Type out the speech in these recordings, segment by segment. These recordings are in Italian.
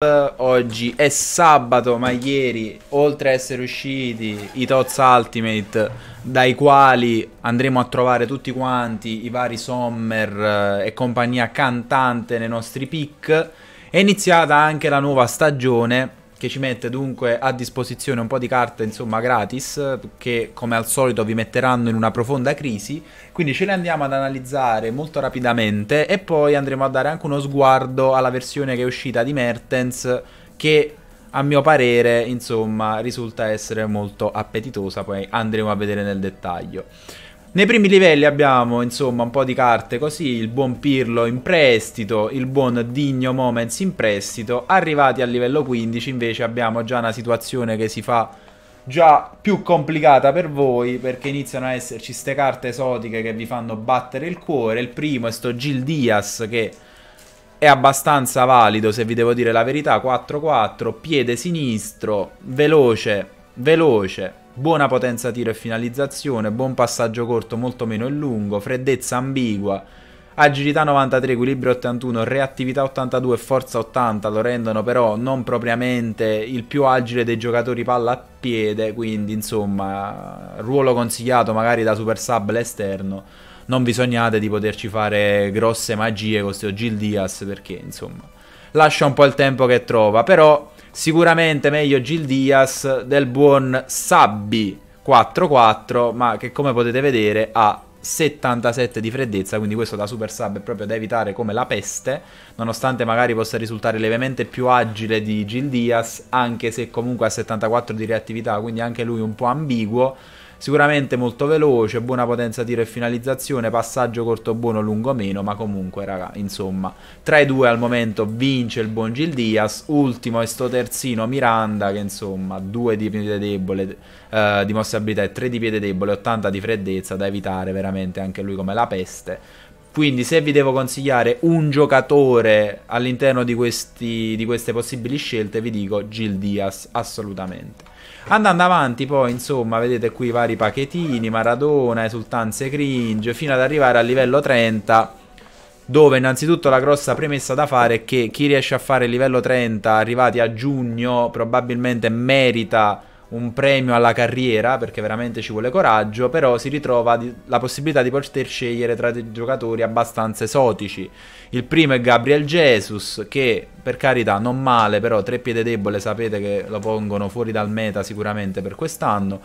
Oggi è sabato, ma ieri, oltre a essere usciti i Tots Ultimate, dai quali andremo a trovare tutti quanti i vari Sommer eh, e compagnia cantante nei nostri pick, è iniziata anche la nuova stagione che ci mette dunque a disposizione un po' di carte insomma gratis che come al solito vi metteranno in una profonda crisi quindi ce le andiamo ad analizzare molto rapidamente e poi andremo a dare anche uno sguardo alla versione che è uscita di Mertens che a mio parere insomma risulta essere molto appetitosa poi andremo a vedere nel dettaglio nei primi livelli abbiamo insomma un po' di carte così, il buon Pirlo in prestito, il buon Digno Moments in prestito, arrivati al livello 15 invece abbiamo già una situazione che si fa già più complicata per voi perché iniziano a esserci ste carte esotiche che vi fanno battere il cuore, il primo è sto Gil Diaz che è abbastanza valido se vi devo dire la verità, 4-4, piede sinistro, veloce, veloce, buona potenza tiro e finalizzazione, buon passaggio corto molto meno e lungo, freddezza ambigua, agilità 93, equilibrio 81, reattività 82 e forza 80 lo rendono però non propriamente il più agile dei giocatori palla a piede, quindi insomma ruolo consigliato magari da super sub l'esterno. Non bisognate di poterci fare grosse magie con questo Gil Diaz perché insomma lascia un po' il tempo che trova, però Sicuramente meglio Gil Diaz del buon Sabbi 4-4, ma che come potete vedere ha 77 di freddezza, quindi questo da super sub è proprio da evitare come la peste, nonostante magari possa risultare levemente più agile di Gil Diaz, anche se comunque ha 74 di reattività, quindi anche lui un po' ambiguo sicuramente molto veloce, buona potenza tiro e finalizzazione, passaggio corto buono, lungo meno, ma comunque raga, insomma, tra i due al momento vince il buon Gil Diaz, ultimo è sto terzino Miranda che insomma, 2 di piede debole, eh, di mossabilità e tre di piede debole, 80 di freddezza da evitare veramente anche lui come la peste. Quindi se vi devo consigliare un giocatore all'interno di, di, queste possibili scelte, vi dico Gil Diaz assolutamente. Andando avanti poi, insomma, vedete qui i vari pacchettini, Maradona, esultanze cringe, fino ad arrivare al livello 30, dove innanzitutto la grossa premessa da fare è che chi riesce a fare il livello 30 arrivati a giugno probabilmente merita un premio alla carriera, perché veramente ci vuole coraggio, però si ritrova di, la possibilità di poter scegliere tra dei giocatori abbastanza esotici. Il primo è Gabriel Jesus, che per carità non male, però tre piede debole sapete che lo pongono fuori dal meta sicuramente per quest'anno.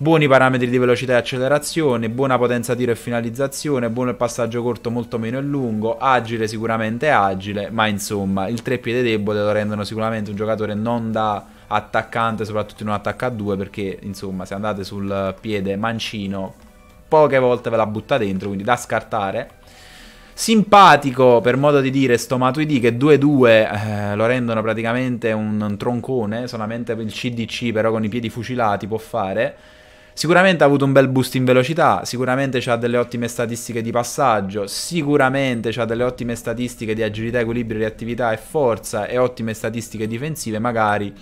Buoni parametri di velocità e accelerazione, buona potenza tiro e finalizzazione, buono il passaggio corto molto meno e lungo, agile sicuramente agile, ma insomma il tre piede debole lo rendono sicuramente un giocatore non da attaccante, soprattutto in un attacco a due, perché insomma se andate sul piede mancino poche volte ve la butta dentro, quindi da scartare. Simpatico, per modo di dire, sto Matuidi che 2-2 eh, lo rendono praticamente un, un troncone, solamente il CDC però con i piedi fucilati può fare. Sicuramente ha avuto un bel boost in velocità, sicuramente ha delle ottime statistiche di passaggio, sicuramente ha delle ottime statistiche di agilità, equilibrio, reattività e forza e ottime statistiche difensive, magari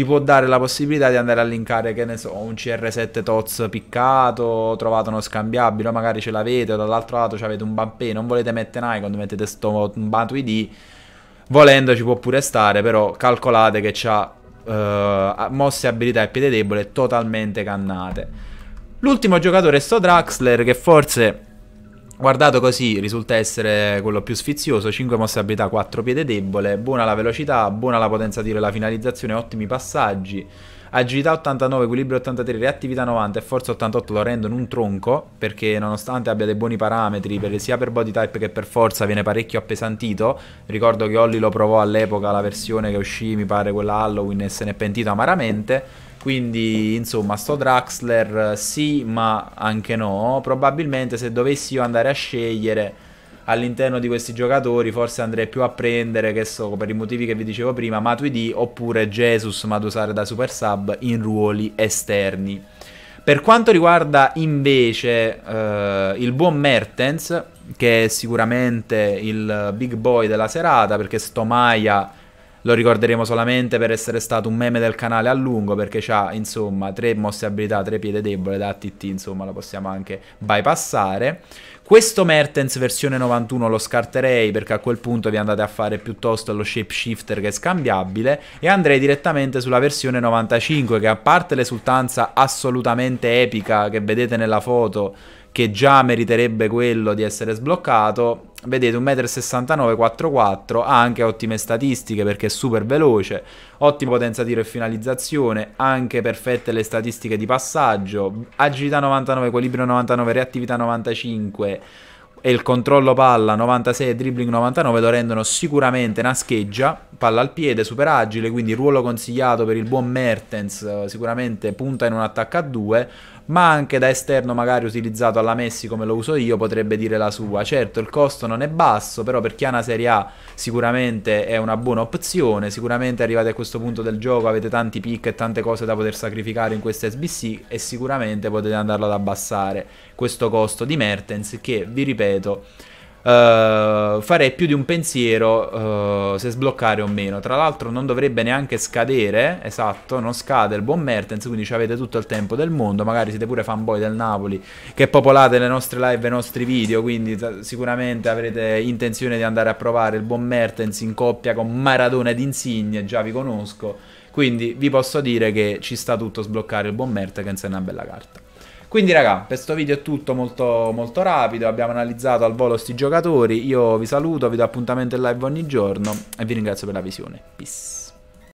vi può dare la possibilità di andare a linkare, che ne so, un CR7 TOZ piccato, trovato uno scambiabile, o magari ce l'avete, o dall'altro lato avete un Bampé, non volete mettere un mettete sto Bantu ID, volendo ci può pure stare, però calcolate che ha uh, eh, mosse, abilità e piede debole totalmente cannate. L'ultimo giocatore è sto Draxler, che forse Guardato così risulta essere quello più sfizioso, 5 mosse abilità, 4 piede debole, buona la velocità, buona la potenza tiro e la finalizzazione, ottimi passaggi, agilità 89, equilibrio 83, reattività 90 e forza 88 lo rendono un tronco perché nonostante abbia dei buoni parametri per, sia per body type che per forza viene parecchio appesantito. Ricordo che Olli lo provò all'epoca la versione che uscì, mi pare quella Halloween e se ne è pentito amaramente. Quindi, insomma, sto Draxler sì, ma anche no. Probabilmente se dovessi io andare a scegliere all'interno di questi giocatori forse andrei più a prendere, che so, per i motivi che vi dicevo prima, Matuidi oppure Jesus Matusare da super sub in ruoli esterni. Per quanto riguarda invece eh, il buon Mertens, che è sicuramente il big boy della serata, perché Stomaia lo ricorderemo solamente per essere stato un meme del canale a lungo, perché ha insomma tre mosse abilità, tre piede debole da ATT, insomma lo possiamo anche bypassare. Questo Mertens versione 91 lo scarterei perché a quel punto vi andate a fare piuttosto lo shapeshifter che è scambiabile e andrei direttamente sulla versione 95 che a parte l'esultanza assolutamente epica che vedete nella foto che già meriterebbe quello di essere sbloccato. Vedete 1,69 m 4,4 ha anche ottime statistiche perché è super veloce, ottima potenza tiro e finalizzazione, anche perfette le statistiche di passaggio, agilità 99, equilibrio 99, reattività 95 e il controllo palla 96 e dribbling 99 lo rendono sicuramente una scheggia, palla al piede, super agile, quindi ruolo consigliato per il buon Mertens, eh, sicuramente punta in un attacco a 2, ma anche da esterno magari utilizzato alla Messi come lo uso io potrebbe dire la sua. Certo il costo non è basso, però per chi ha una Serie A sicuramente è una buona opzione, sicuramente arrivati a questo punto del gioco avete tanti pick e tante cose da poter sacrificare in questa SBC e sicuramente potete andarlo ad abbassare questo costo di Mertens che, vi ripeto, Uh, farei più di un pensiero uh, se sbloccare o meno. Tra l'altro non dovrebbe neanche scadere, esatto, non scade il buon Mertens, quindi ci avete tutto il tempo del mondo, magari siete pure fanboy del Napoli che popolate le nostre live e i nostri video, quindi sicuramente avrete intenzione di andare a provare il buon Mertens in coppia con Maradona ed Insigne, già vi conosco. Quindi vi posso dire che ci sta tutto sbloccare il buon Mertens, è una bella carta. Quindi raga, per questo video è tutto molto, molto rapido, abbiamo analizzato al volo questi giocatori, io vi saluto, vi do appuntamento in live ogni giorno e vi ringrazio per la visione. Peace.